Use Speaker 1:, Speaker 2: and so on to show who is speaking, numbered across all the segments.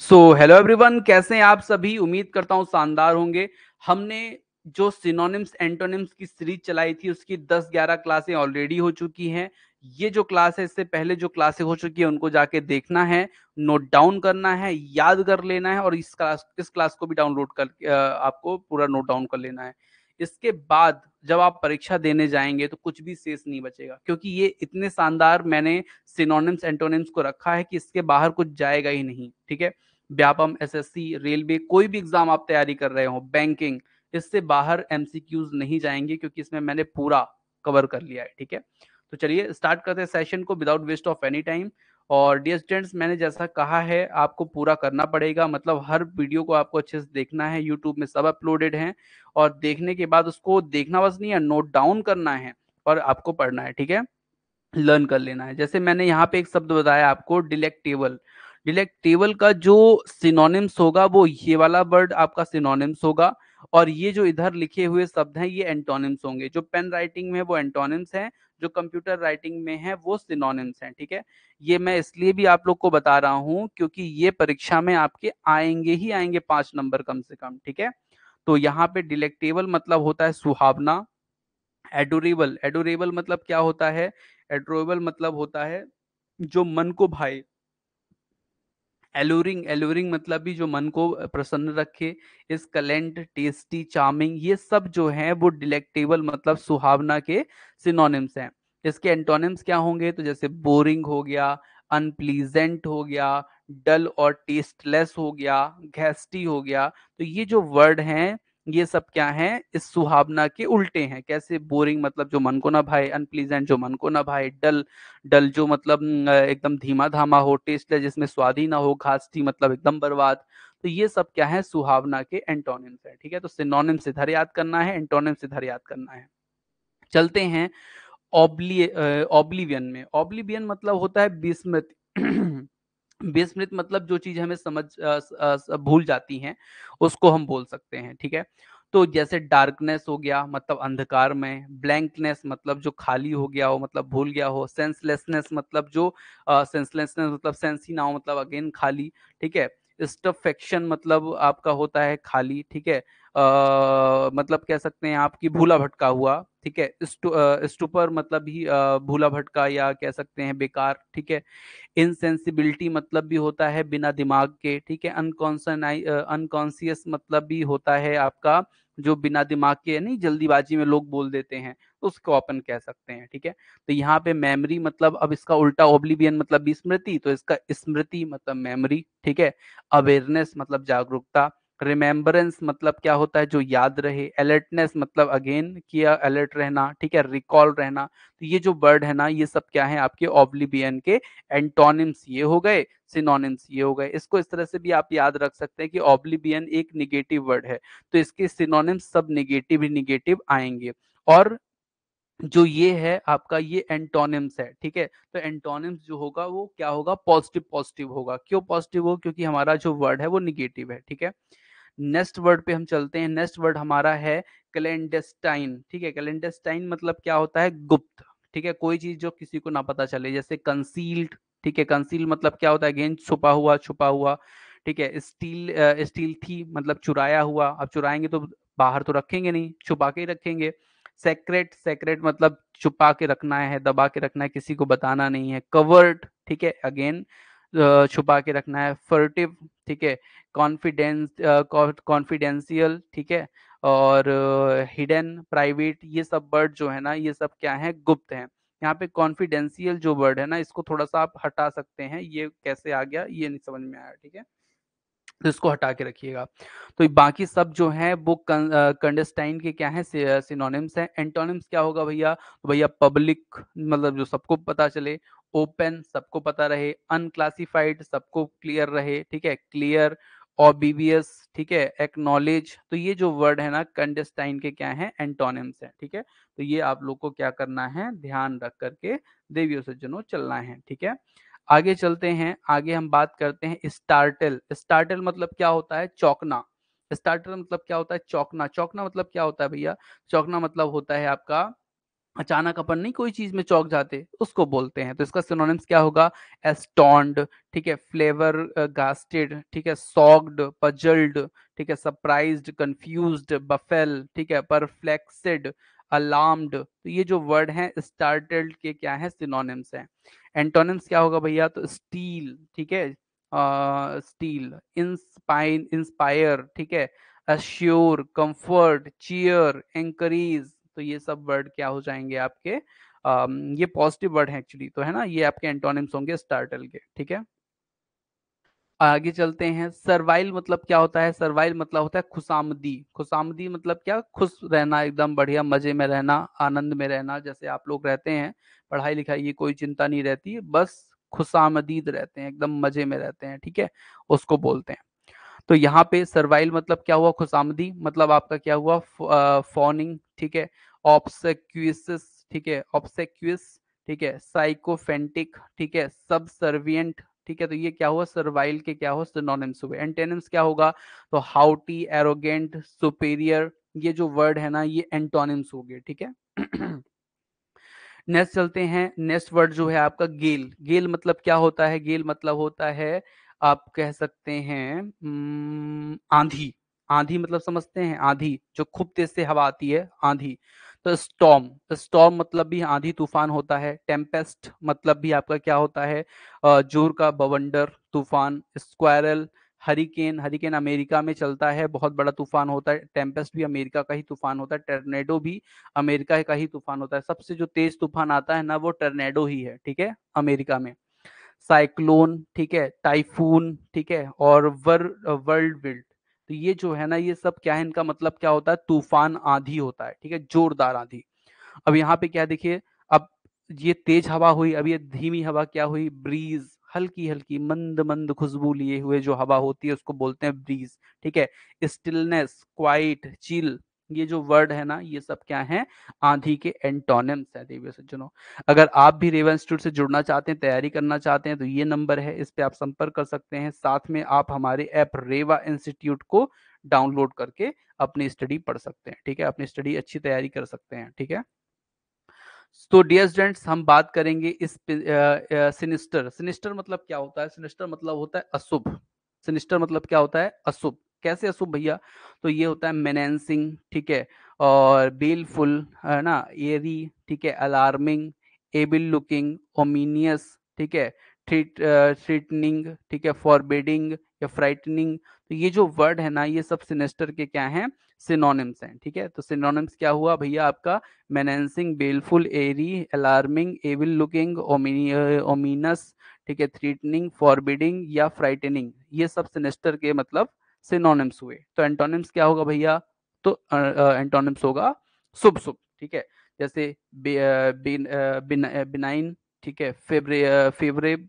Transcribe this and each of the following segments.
Speaker 1: so hello everyone कैसे हैं आप सभी उम्मीद करता हूं शानदार होंगे हमने जो सिनोनिम्स एंटोनिम्स की सीरीज चलाई थी उसकी 10-11 क्लासें ऑलरेडी हो चुकी हैं ये जो क्लास है इससे पहले जो क्लासें हो चुकी है उनको जाके देखना है नोट डाउन करना है याद कर लेना है और इस क्लास इस क्लास को भी डाउनलोड कर आपको पूरा नोट डाउन कर लेना है इसके बाद जब आप परीक्षा देने जाएंगे तो कुछ भी शेष नहीं बचेगा क्योंकि ये इतने शानदार मैंने सिनोनिम्स एंटोनिम्स को रखा है कि इसके बाहर कुछ जाएगा ही नहीं ठीक है व्यापम एसएससी रेलवे कोई भी एग्जाम आप तैयारी कर रहे हो बैंकिंग इससे बाहर एमसीक्यूज नहीं जाएंगे क्योंकि इसमें मैंने पूरा कवर कर लिया है ठीक है तो चलिए स्टार्ट करते हैं सेशन को without waste of any time और डियर स्टूडेंट्स मैंने जैसा कहा है आपको पूरा करना पड़ेगा मतलब हर वीडियो को आपको अच्छे से देखना है यूट्यूब में सब अपलोडेड हैं और देखने के बाद उसको देखना बस नहीं है नोट डाउन करना है और आपको पढ़ना है ठीक है लर्न कर लेना है जैसे मैंने यहाँ पे एक शब्द बताया आपको डिलेक्टेबल डिलेक्टेबल का जो सिनोनिम्स होगा वो ये वाला वर्ड आपका सिनोनिम्स होगा और ये जो इधर लिखे हुए शब्द हैं ये एंटोनिम्स होंगे जो पेन राइटिंग में वो एंटोनिम्स हैं जो कंप्यूटर राइटिंग में है वो सिनोनिम्स हैं ठीक है ये मैं इसलिए भी आप लोग को बता रहा हूँ क्योंकि ये परीक्षा में आपके आएंगे ही आएंगे पांच नंबर कम से कम ठीक है तो यहाँ पे डिलेक्टेबल मतलब होता है सुहावना एडोरेबल एडोरेबल मतलब क्या होता है एडोरेबल मतलब होता है जो मन को भाई एलोरिंग एलोरिंग मतलब भी जो मन को प्रसन्न रखे इस कलेंट टेस्टी चार्मिंग ये सब जो है वो डिलेक्टेबल मतलब सुहावना के सिनोनिम्स हैं इसके एंटोनिम्स क्या होंगे तो जैसे बोरिंग हो गया अनप्लीजेंट हो गया डल और टेस्टलेस हो गया घेस्टी हो गया तो ये जो वर्ड हैं ये सब क्या है इस सुहावना के उल्टे हैं कैसे बोरिंग मतलब जो मन को ना भाए अनप्लीजेंट जो मन को ना भाए डल डल जो मतलब एकदम धीमा धामा हो टेस्टलेस जिसमें स्वाद ही ना हो घास मतलब एकदम बर्बाद तो ये सब क्या है सुहावना के एंटोनिम्स है ठीक है तो सिनोनिम से धर याद करना है एंटोनिम से धर याद करना है चलते हैं ऑब्लिवियन में ऑब्लिवियन मतलब होता है विस्मृति विस्मृत मतलब जो चीज हमें समझ आ, आ, भूल जाती हैं उसको हम बोल सकते हैं ठीक है तो जैसे डार्कनेस हो गया मतलब अंधकार में ब्लैंकनेस मतलब जो खाली हो गया हो मतलब भूल गया हो सेंसलेसनेस मतलब जो सेंसलेसनेस मतलब सेंस ही ना हो मतलब अगेन खाली ठीक है स्टफेक्शन मतलब आपका होता है खाली ठीक है मतलब कह सकते हैं आपकी भूला भटका हुआ ठीक है स्टूपर मतलब ही भूला भटका या कह सकते हैं बेकार ठीक है इनसेंसिबिलिटी मतलब भी होता है बिना दिमाग के ठीक है अनकॉन्सनाइ अनकॉन्सियस मतलब भी होता है आपका जो बिना दिमाग के नहीं जल्दीबाजी में लोग बोल देते हैं तो उसको अपन कह सकते हैं ठीक है तो यहाँ पे मेमोरी मतलब अब इसका उल्टा ओब्लिबियन मतलब स्मृति तो इसका स्मृति मतलब मेमोरी ठीक है अवेयरनेस मतलब जागरूकता रिमेम्बरेंस मतलब क्या होता है जो याद रहे अलर्टनेस मतलब अगेन किया अलर्ट रहना ठीक है रिकॉल रहना तो ये जो वर्ड है ना ये सब क्या है आपके ऑब्लिबियन के एंटोनिम्स ये हो गए सिनोनिम्स ये हो गए इसको इस तरह से भी आप याद रख सकते हैं कि ऑब्लिबियन एक निगेटिव वर्ड है तो इसके सिनोनिम्स सब निगेटिव ही निगेटिव आएंगे और जो ये है आपका ये एंटोनिम्स है ठीक है तो एंटोनिम्स जो होगा वो क्या होगा पॉजिटिव पॉजिटिव होगा क्यों पॉजिटिव हो क्योंकि हमारा जो वर्ड है वो निगेटिव है ठीक है नेक्स्ट वर्ड पे हम चलते हैं नेक्स्ट वर्ड हमारा है कैलेंडेस्टाइन ठीक है कैलेंडेस्टाइन मतलब क्या होता है गुप्त ठीक है कोई चीज जो किसी को ना पता चले जैसे कंसील्ड ठीक है कंसील मतलब क्या होता है अगेन छुपा हुआ छुपा हुआ ठीक है स्टील स्टील थी मतलब चुराया हुआ अब चुराएंगे तो बाहर तो रखेंगे नहीं छुपा के ही रखेंगे सेक्रेट सेक्रेट मतलब छुपा के रखना है दबा के रखना है किसी को बताना नहीं है कवर्ड ठीक है अगेन छुपा के रखना है फर्टिव ठीक है कॉन्फिडेंस कॉन्फिडेंशियल ठीक है और हिडन प्राइवेट ये सब वर्ड जो है ना ये सब क्या है गुप्त हैं यहाँ पे कॉन्फिडेंशियल जो वर्ड है ना इसको थोड़ा सा आप हटा सकते हैं ये कैसे आ गया ये नहीं समझ में आया ठीक है तो इसको हटा के रखिएगा तो बाकी सब जो है वो कंडेस्टाइन के क्या है सिनोनिम्स हैं एंटोनिम्स क्या होगा भैया तो भैया पब्लिक मतलब जो सबको पता चले ओपन सबको पता रहे अनक्लासिफाइड सबको क्लियर रहे ठीक है क्लियर ऑबीबियस ठीक है एक्नॉलेज तो ये जो वर्ड है ना कंडेस्टाइन के क्या है एंटोनिम्स है ठीक है तो ये आप लोग को क्या करना है ध्यान रख करके देवियों सज्जनों चलना है ठीक है आगे चलते हैं आगे हम बात करते हैं स्टार्टल स्टार्टल मतलब क्या होता है चौकना स्टार्टल मतलब क्या होता है चौकना चौकना मतलब क्या होता है भैया चौकना मतलब होता है आपका अचानक अपन नहीं कोई चीज में चौक जाते उसको बोलते हैं तो इसका सिनोनिम्स क्या होगा एस्टॉन्ड ठीक है फ्लेवर गास्टेड ठीक है सॉग्ड पजल्ड ठीक है सरप्राइज कंफ्यूज बफेल ठीक है परफ्लेक्सेड अलार्म्ड तो ये जो वर्ड है स्टार्टेड के क्या है सिनोनिम्स हैं एंटोनिम्स क्या होगा भैया तो स्टील ठीक है स्टील इंस्पाइन इंस्पायर ठीक है अश्योर कंफर्ट चीयर एंकरेज तो ये सब वर्ड क्या हो जाएंगे आपके आम, ये पॉजिटिव वर्ड है एक्चुअली तो है ना ये आपके एंटोनिम्स होंगे स्टार्टल के ठीक है आगे चलते हैं सर्वाइल मतलब क्या होता है सर्वाइल मतलब होता है खुशामदी खुशामदी मतलब क्या खुश रहना एकदम बढ़िया मजे में रहना आनंद में रहना जैसे आप लोग रहते हैं पढ़ाई लिखाई की कोई चिंता नहीं रहती बस खुशामदीद रहते हैं एकदम मजे में रहते हैं ठीक है उसको बोलते हैं तो यहाँ पे सर्वाइल मतलब क्या हुआ खुशामदी मतलब आपका क्या हुआ फॉनिंग ठीक है ऑब्सेक्यूसिस ठीक है ऑब्सेक्यूस ठीक है साइकोफेंटिक ठीक है सब सर्वियंट ठीक है तो ये क्या हुआ सर्वाइल के क्या हो सिनोनिम्स हुए एंटेनिम्स क्या होगा तो हाउटी एरोगेंट सुपीरियर ये जो वर्ड है ना ये एंटोनिम्स हो गए ठीक है नेक्स्ट चलते हैं नेक्स्ट वर्ड जो है आपका गेल गेल मतलब क्या होता है गेल मतलब होता है आप कह सकते हैं आंधी आंधी मतलब समझते हैं आंधी जो खूब तेज से हवा आती है आंधी तो स्टॉम स्टॉम तो मतलब भी आंधी तूफान होता है टेम्पेस्ट मतलब भी आपका क्या होता है जोर का बवंडर तूफान स्क्वायरल हरिकेन हरिकेन अमेरिका में चलता है बहुत बड़ा तूफान होता है टेम्पेस्ट भी अमेरिका का ही तूफान होता है टर्नेडो भी अमेरिका का ही तूफान होता है सबसे जो तेज तूफान आता है ना वो टर्नेडो ही है ठीक है अमेरिका में साइक्लोन ठीक है टाइफून ठीक है और वर वर्ल्ड विल्ड तो ये जो है ना ये सब क्या है इनका मतलब क्या होता है तूफान आधी होता है ठीक है जोरदार आधी अब यहाँ पे क्या देखिए अब ये तेज हवा हुई अब ये धीमी हवा क्या हुई ब्रीज हल्की हल्की मंद मंद खुशबू लिए हुए जो हवा होती है उसको बोलते हैं ब्रीज ठीक है स्टिलनेस क्वाइट चिल ये जो वर्ड है ना ये सब क्या है आंधी के एंटोनिम्स है देवी सज्जनों अगर आप भी रेवा इंस्टीट्यूट से जुड़ना चाहते हैं तैयारी करना चाहते हैं तो ये नंबर है इस पे आप संपर्क कर सकते हैं साथ में आप हमारे ऐप रेवा इंस्टीट्यूट को डाउनलोड करके अपनी स्टडी पढ़ सकते हैं ठीक है अपनी स्टडी अच्छी तैयारी कर सकते हैं ठीक है तो डियर स्टूडेंट्स हम बात करेंगे इस सिनिस्टर सिनिस्टर मतलब क्या होता है सिनिस्टर मतलब होता है अशुभ सिनिस्टर मतलब क्या होता है अशुभ कैसे अशुभ भैया तो ये होता है मेनेंसिंग ठीक है और बेलफुल है ना एरी ठीक है अलार्मिंग एबिल लुकिंग ओमिनियस ठीक है थ्रीटनिंग ठीक है फॉरबेडिंग या फ्राइटनिंग तो ये जो वर्ड है ना ये सब सिनेस्टर के क्या हैं सिनोनिम्स हैं ठीक है तो सिनोनिम्स क्या हुआ भैया आपका menacing baleful eerie alarming evil looking ominous ठीक है थ्रीटनिंग फॉरबिडिंग या फ्राइटनिंग ये सब सिनेस्टर के मतलब सिनोनिम्स हुए तो एंटोनिम्स क्या होगा भैया तो एंटोनिम्स होगा शुभ शुभ ठीक है जैसे बिनाइन ठीक है favourable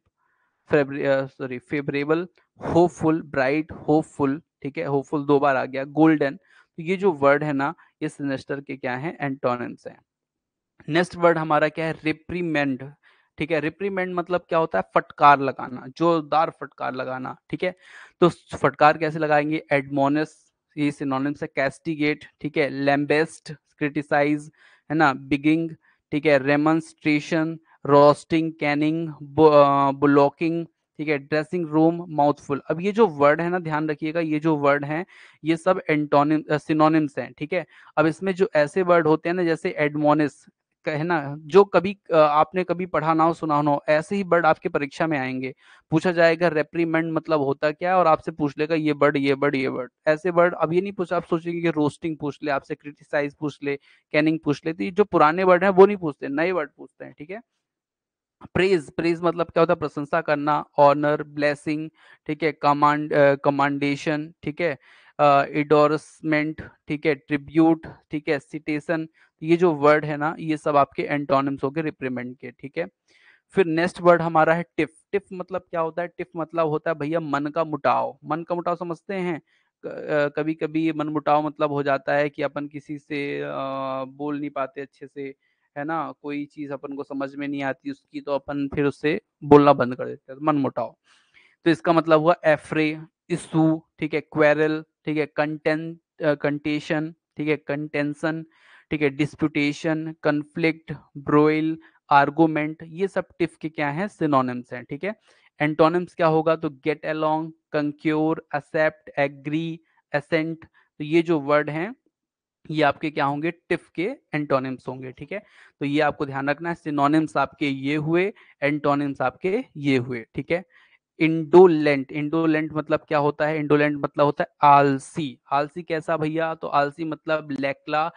Speaker 1: sorry favourable hopeful bright hopeful ठीक है होपफुल दो बार आ गया गोल्डन तो ये जो वर्ड है ना ये सिनेस्टर के क्या है एंटोनिम्स हैं नेक्स्ट वर्ड हमारा क्या है रिप्रीमेंड ठीक है रिप्रीमेंट मतलब क्या होता है फटकार लगाना जोरदार फटकार लगाना ठीक है तो फटकार कैसे लगाएंगे एडमोनस ये सिनोनिम से कैस्टिगेट ठीक है लैम्बेस्ट क्रिटिसाइज है ना बिगिंग ठीक है रेमनस्ट्रेशन रोस्टिंग कैनिंग ब्लॉकिंग ठीक है ड्रेसिंग रूम माउथफुल अब ये जो वर्ड है ना ध्यान रखिएगा ये जो वर्ड हैं ये सब एंटोनिम सिनोनिम्स हैं ठीक है अब इसमें जो ऐसे वर्ड होते हैं ना जैसे एडमोनिस कहना ना जो कभी आपने कभी पढ़ा ना हो सुना हो ऐसे ही वर्ड आपके परीक्षा में आएंगे पूछा जाएगा रेप्रीमेंट मतलब होता क्या है और आपसे पूछ लेगा ये वर्ड ये वर्ड ये बर्ड ऐसे वर्ड अब ये नहीं पूछा आप सोचेंगे कि रोस्टिंग पूछ ले आपसे क्रिटिसाइज पूछ ले कैनिंग पूछ ले तो जो पुराने वर्ड है वो नहीं पूछते नए वर्ड पूछते हैं ठीक है प्रेज प्रेज मतलब क्या होता है प्रशंसा करना ऑनर ब्लेसिंग ठीक है कमांड कमांडेशन ठीक है इडोरसमेंट ठीक है ट्रिब्यूट ठीक है सिटेशन तो ये जो वर्ड है ना ये सब आपके एंटोनिम्स हो गए रिप्रेमेंट के ठीक है फिर नेक्स्ट वर्ड हमारा है टिफ टिफ मतलब क्या होता है टिफ मतलब होता है भैया मन का मुटाव मन का मुटाव समझते हैं कभी कभी मन मुटाव मतलब हो जाता है कि अपन किसी से बोल नहीं पाते अच्छे से है ना कोई चीज अपन को समझ में नहीं आती उसकी तो अपन फिर उससे बोलना बंद कर देते हैं मन मुटाव तो इसका मतलब हुआ एफ्रे इसू ठीक है क्वेरल ठीक है कंटेंट कंटेशन ठीक है कंटेंसन ठीक है डिस्प्यूटेशन कंफ्लिक्ट ब्रोइल आर्गूमेंट ये सब टिफ के क्या है सिनोनिम्स हैं ठीक है एंटोनिम्स क्या होगा तो get along conquer accept agree assent तो ये जो वर्ड हैं ये आपके क्या होंगे टिफ के एंटोनिम्स होंगे ठीक है तो ये आपको ध्यान रखना है सिनोनिम्स आपके ये हुए एंटोनिम्स आपके ये हुए ठीक है इंडोलेंट इंडोलेंट मतलब क्या होता है इंडोलेंट मतलब होता है आलसी आलसी कैसा भैया तो आलसी मतलब लेकला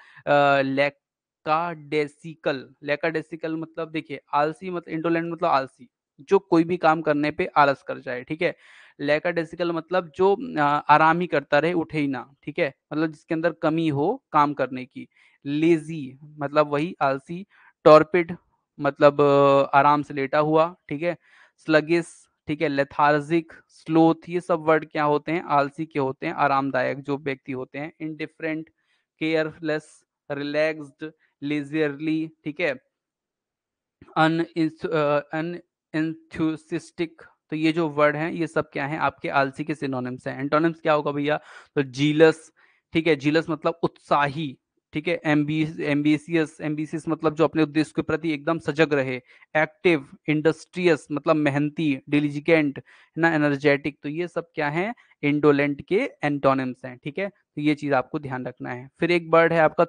Speaker 1: लेका डेसिकल मतलब देखिए आलसी मतलब इंडोलेंट मतलब आलसी जो कोई भी काम करने पे आलस कर जाए ठीक है लेकाडेसिकल मतलब जो आराम ही करता रहे उठे ही ना ठीक है मतलब जिसके अंदर कमी हो काम करने की लेजी मतलब वही आलसी टॉर्पिड मतलब आराम से लेटा हुआ ठीक है स्लगिस ठीक है लेथार्जिक स्लोथ ये सब वर्ड क्या होते हैं आलसी के होते हैं आरामदायक जो व्यक्ति होते हैं इनडिफरेंट केयरलेस रिलैक्सड लेजियरली ठीक है अन अनथ्यूसिस्टिक uh, तो ये जो वर्ड हैं ये सब क्या है आपके आलसी के सिनोनिम्स हैं एंटोनिम्स क्या होगा भैया तो जीलस ठीक है जीलस मतलब उत्साही ठीक है एम्बिशियस एम्बिशियस मतलब जो अपने उद्देश्य के प्रति एकदम सजग रहे एक्टिव इंडस्ट्रियस मतलब मेहनती डिलीजिकेंट है ना एनर्जेटिक तो ये सब क्या है इंडोलेंट के एंटोनिम्स हैं ठीक है तो ये चीज आपको ध्यान रखना है फिर एक वर्ड है आपका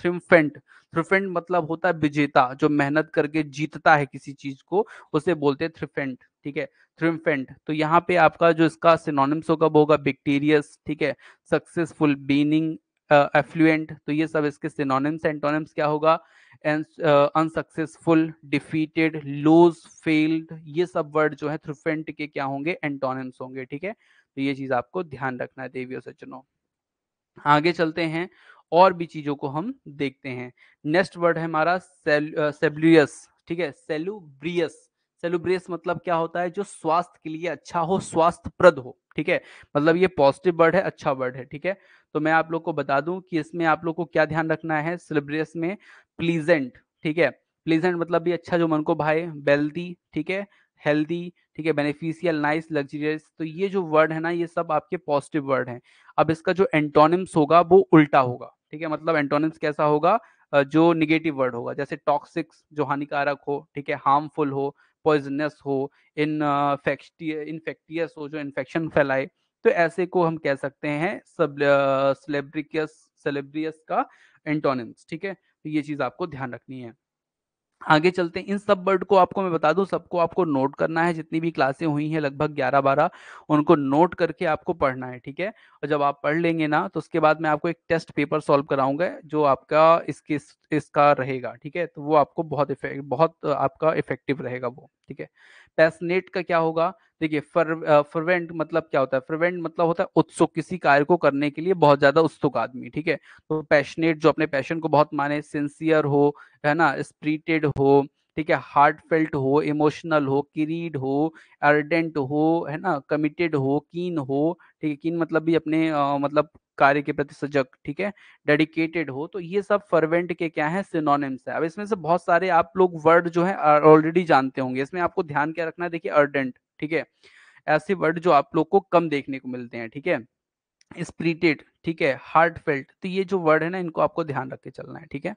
Speaker 1: थ्रिम्फेंट थ्रिफेंट मतलब होता है विजेता जो मेहनत करके जीतता है किसी चीज को उसे बोलते हैं थ्रिफेंट ठीक है थ्रिमफेंट तो यहाँ पे आपका जो इसका सिनोनिम्स होगा वो होगा बैक्टीरियस ठीक है सक्सेसफुल बीनिंग एफ्लुएंट तो ये सब इसके सिनोनिम्स एंटोनिम्स क्या होगा अनसक्सेसफुल डिफीटेड लूज फेल्ड ये सब वर्ड जो है थ्रुफेंट के क्या होंगे एंटोनिम्स होंगे ठीक है तो ये चीज आपको ध्यान रखना है देवियों और सज्जनों आगे चलते हैं और भी चीजों को हम देखते हैं नेक्स्ट वर्ड है हमारा सेब्लियस ठीक है सेलुब्रियस सेलुब्रियस मतलब क्या होता है जो स्वास्थ्य के लिए अच्छा हो स्वास्थ्यप्रद हो ठीक है मतलब ये पॉजिटिव वर्ड है अच्छा वर्ड है ठीक है तो मैं आप लोग को बता दूं कि इसमें आप लोग को क्या ध्यान रखना है सिलेब्रियस में प्लीजेंट ठीक है प्लीजेंट मतलब भी अच्छा जो मन को भाए वेल्दी ठीक है हेल्दी ठीक है बेनिफिशियल नाइस लग्जरियस तो ये जो वर्ड है ना ये सब आपके पॉजिटिव वर्ड हैं अब इसका जो एंटोनिम्स होगा वो उल्टा होगा ठीक है मतलब एंटोनिम्स कैसा होगा जो निगेटिव वर्ड होगा जैसे टॉक्सिक्स जो हानिकारक हो ठीक है हार्मफुल हो पॉइजनस हो इन इनफेक्टियस uh, हो जो इन्फेक्शन फैलाए तो ऐसे को हम कह सकते हैं सेलेब्रिकस सेलेब्रियस का एंटोनिम्स ठीक है तो ये चीज आपको ध्यान रखनी है आगे चलते हैं इन सब वर्ड को आपको मैं बता दूं सबको आपको नोट करना है जितनी भी क्लासें हुई हैं लगभग 11 12 उनको नोट करके आपको पढ़ना है ठीक है और जब आप पढ़ लेंगे ना तो उसके बाद मैं आपको एक टेस्ट पेपर सॉल्व कराऊंगा जो आपका इसके इसका रहेगा ठीक है तो वो आपको बहुत इफेक्ट बहुत आपका इफेक्टिव रहेगा वो ठीक है पैसनेट का क्या होगा देखिए फर फरवेंट मतलब क्या होता है फरवेंट मतलब होता है उत्सुक किसी कार्य को करने के लिए बहुत ज्यादा उत्सुक आदमी ठीक है तो पैशनेट जो अपने पैशन को बहुत माने सिंसियर हो है ना स्प्रिटेड हो ठीक है हार्ट फेल्ट हो इमोशनल हो किरीड हो अर्डेंट हो है ना कमिटेड हो कीन हो ठीक है कीन मतलब भी अपने आ, मतलब कार्य के प्रति सजग ठीक है डेडिकेटेड हो तो ये सब फर्वेंट के क्या है सिनोनिम्स है अब इसमें से बहुत सारे आप लोग वर्ड जो है ऑलरेडी जानते होंगे इसमें आपको ध्यान क्या रखना है देखिए अर्डेंट ठीक है ऐसे वर्ड जो आप लोग को कम देखने को मिलते हैं ठीक है स्प्रिटेड ठीक है हार्ट फेल्ट तो ये जो वर्ड है ना इनको आपको ध्यान रख के चलना है ठीक है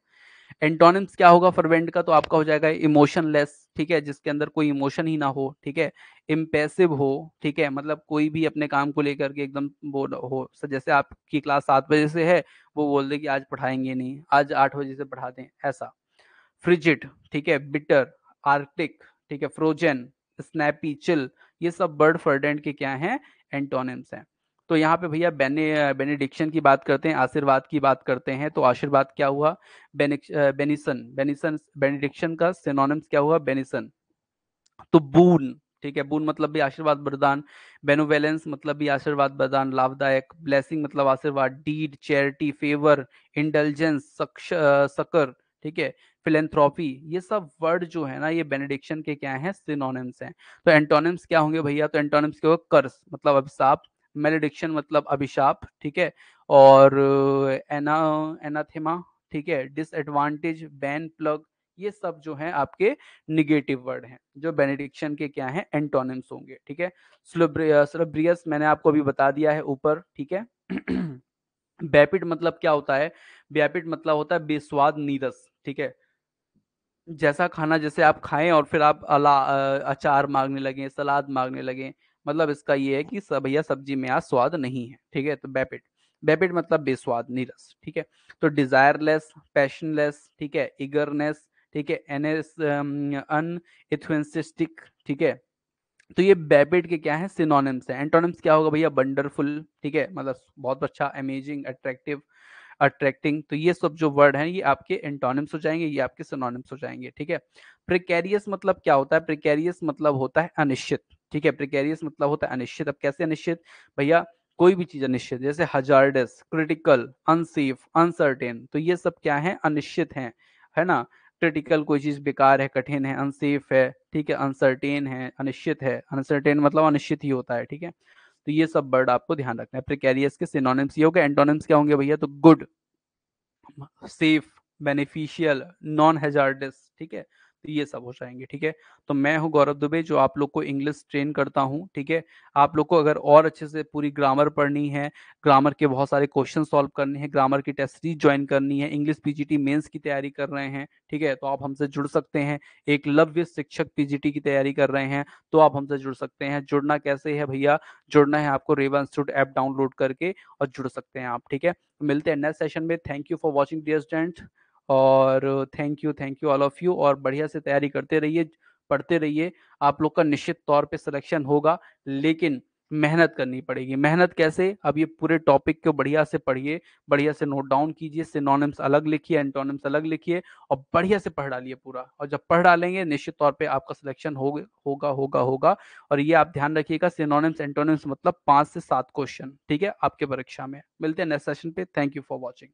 Speaker 1: एंटोनिम्स क्या होगा फरवेंट का तो आपका हो जाएगा इमोशनलेस ठीक है जिसके अंदर कोई इमोशन ही ना हो ठीक है इम्पेसिव हो ठीक है मतलब कोई भी अपने काम को लेकर के एकदम वो हो जैसे आपकी क्लास सात बजे से है वो बोल दे कि आज पढ़ाएंगे नहीं आज आठ बजे से पढ़ा दें ऐसा फ्रिजिट ठीक है बिटर आर्टिक ठीक है फ्रोजन स्नैपी चिल ये सब बर्ड फर्डेंट के क्या हैं एंटोनिम्स हैं तो यहाँ पे भैया बेने बेनिडिक्शन की बात करते हैं आशीर्वाद की बात करते हैं तो आशीर्वाद क्या हुआ बेनिसन बेनिसन बेनिडिक्शन का सिनोनिम्स क्या हुआ बेनिसन तो बून ठीक है बून मतलब भी आशीर्वाद वरदान बेनोवेलेंस मतलब भी आशीर्वाद वरदान लाभदायक ब्लेसिंग मतलब आशीर्वाद deed charity favour intelligence succour ठीक है फिलेंथ्रॉफी ये सब वर्ड जो है ना ये बेनेडिक्शन के क्या हैं सिनोनिम्स हैं तो एंटोनिम्स क्या होंगे भैया तो एंटोनिम्स के होगा कर्स मतलब अभिशाप मेलेडिक्शन मतलब अभिशाप ठीक है और एना एनाथेमा ठीक है डिसएडवांटेज बैन प्लग ये सब जो है आपके निगेटिव वर्ड हैं जो बेनेडिक्शन के क्या हैं एंटोनिम्स होंगे ठीक है स्लब्रियस मैंने आपको अभी बता दिया है ऊपर ठीक है बैपिड मतलब क्या होता है बैपिड मतलब होता है बेस्वाद नीरस ठीक है जैसा खाना जैसे आप खाएं और फिर आप अला अचार मांगने लगे सलाद मांगने लगे मतलब इसका ये है कि भैया सब्जी में आज स्वाद नहीं है ठीक है तो बैपिट बैपिट मतलब बेस्वाद नीरस ठीक है तो डिजायरलेस पैशनलेस ठीक है इगरनेस ठीक है एनेस अन इथुएंसिस्टिक ठीक है तो ये बैबिट के क्या है सिनोनिम्स है एंटोनिम्स क्या होगा भैया वंडरफुल ठीक है मतलब बहुत अच्छा अमेजिंग अट्रैक्टिव अट्रैक्टिंग तो ये सब जो वर्ड हैं ये आपके एंटोनिम्स हो जाएंगे ये आपके सोनोनिम्स हो जाएंगे ठीक है प्रिकेरियस मतलब क्या होता है प्रिकेरियस मतलब होता है अनिश्चित ठीक है प्रिकेरियस मतलब होता है अनिश्चित अब कैसे अनिश्चित भैया कोई भी चीज अनिश्चित जैसे हजार्डस क्रिटिकल अनसेफ अनसर्टेन तो ये सब क्या है अनिश्चित है है ना क्रिटिकल कोई चीज बेकार है कठिन है अनसेफ है ठीक है अनसर्टेन है अनिश्चित है अनसर्टेन मतलब अनिश्चित ही होता है ठीक है तो ये सब वर्ड आपको ध्यान रखना है प्रिकेरियस के सिनोनिम्स ये हो गए एंटोनिम्स क्या होंगे भैया तो good safe beneficial non hazardous ठीक है तो ये सब हो जाएंगे ठीक है तो मैं हूँ गौरव दुबे जो आप लोग को इंग्लिश ट्रेन करता हूँ ठीक है आप लोग को अगर और अच्छे से पूरी ग्रामर पढ़नी है ग्रामर के बहुत सारे क्वेश्चन सॉल्व करने हैं ग्रामर की टेस्ट सीरीज ज्वाइन करनी है इंग्लिश पीजीटी मेंस की तैयारी कर रहे हैं ठीक है तो आप हमसे जुड़ सकते हैं एक लव्य शिक्षक पीजीटी की तैयारी कर रहे हैं तो आप हमसे जुड़ सकते हैं जुड़ना कैसे है भैया जुड़ना है आपको रेवा इंस्टीट्यूट ऐप डाउनलोड करके और जुड़ सकते हैं आप ठीक है मिलते हैं नेक्स्ट सेशन में thank you for watching dear student और thank you thank you all of you और बढ़िया से तैयारी करते रहिए पढ़ते रहिए आप लोग का निश्चित तौर पे सिलेक्शन होगा लेकिन मेहनत करनी पड़ेगी मेहनत कैसे अब ये पूरे टॉपिक को बढ़िया से पढ़िए बढ़िया से नोट डाउन कीजिए सिनोनिम्स अलग लिखिए एंटोनिम्स अलग लिखिए और बढ़िया से पढ़ डालिए पूरा और जब पढ़ डालेंगे निश्चित तौर पे आपका सिलेक्शन हो, होगा होगा होगा और ये आप ध्यान रखिएगा सिनोनिम्स एंटोनिम्स मतलब पांच से सात क्वेश्चन ठीक है आपके परीक्षा में मिलते हैं नेक्स्ट सेशन पे थैंक यू फॉर वॉचिंग